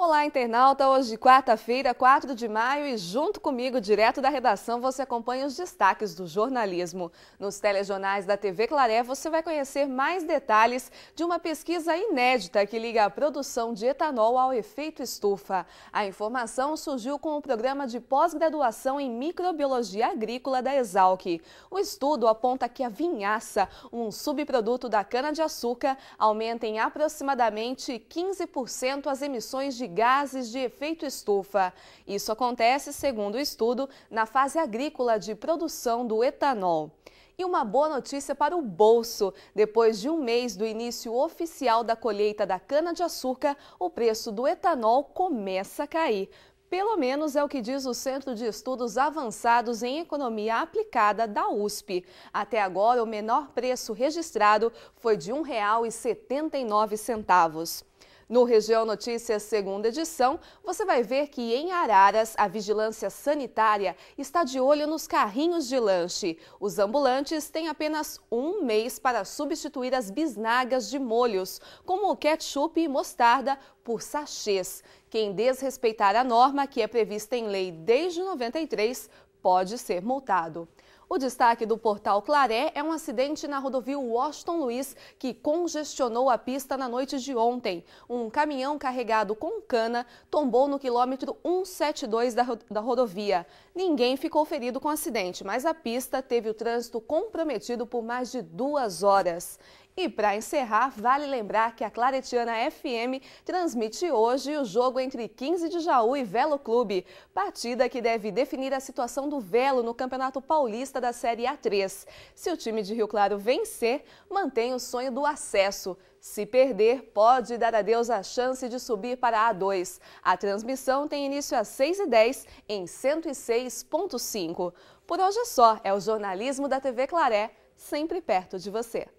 Olá, internauta! Hoje, quarta-feira, 4 de maio, e junto comigo, direto da redação, você acompanha os destaques do jornalismo. Nos telejornais da TV Claré, você vai conhecer mais detalhes de uma pesquisa inédita que liga a produção de etanol ao efeito estufa. A informação surgiu com o programa de pós-graduação em microbiologia agrícola da Exalc. O estudo aponta que a vinhaça, um subproduto da cana-de-açúcar, aumenta em aproximadamente 15% as emissões de gases de efeito estufa. Isso acontece, segundo o estudo, na fase agrícola de produção do etanol. E uma boa notícia para o bolso. Depois de um mês do início oficial da colheita da cana-de-açúcar, o preço do etanol começa a cair. Pelo menos é o que diz o Centro de Estudos Avançados em Economia Aplicada da USP. Até agora, o menor preço registrado foi de R$ 1,79. No Região Notícias, segunda edição, você vai ver que em Araras a vigilância sanitária está de olho nos carrinhos de lanche. Os ambulantes têm apenas um mês para substituir as bisnagas de molhos, como o ketchup e mostarda, por sachês. Quem desrespeitar a norma que é prevista em lei desde 93 pode ser multado. O destaque do portal Claré é um acidente na rodovia Washington Luiz que congestionou a pista na noite de ontem. Um caminhão carregado com cana tombou no quilômetro 172 da, da rodovia. Ninguém ficou ferido com o acidente, mas a pista teve o trânsito comprometido por mais de duas horas. E para encerrar, vale lembrar que a Claretiana FM transmite hoje o jogo entre 15 de Jaú e Velo Clube, partida que deve definir a situação do Velo no Campeonato Paulista da Série A3. Se o time de Rio Claro vencer, mantém o sonho do acesso. Se perder, pode dar a Deus a chance de subir para A2. A transmissão tem início às 6h10 em 106.5. Por hoje é só, é o jornalismo da TV Claré, sempre perto de você.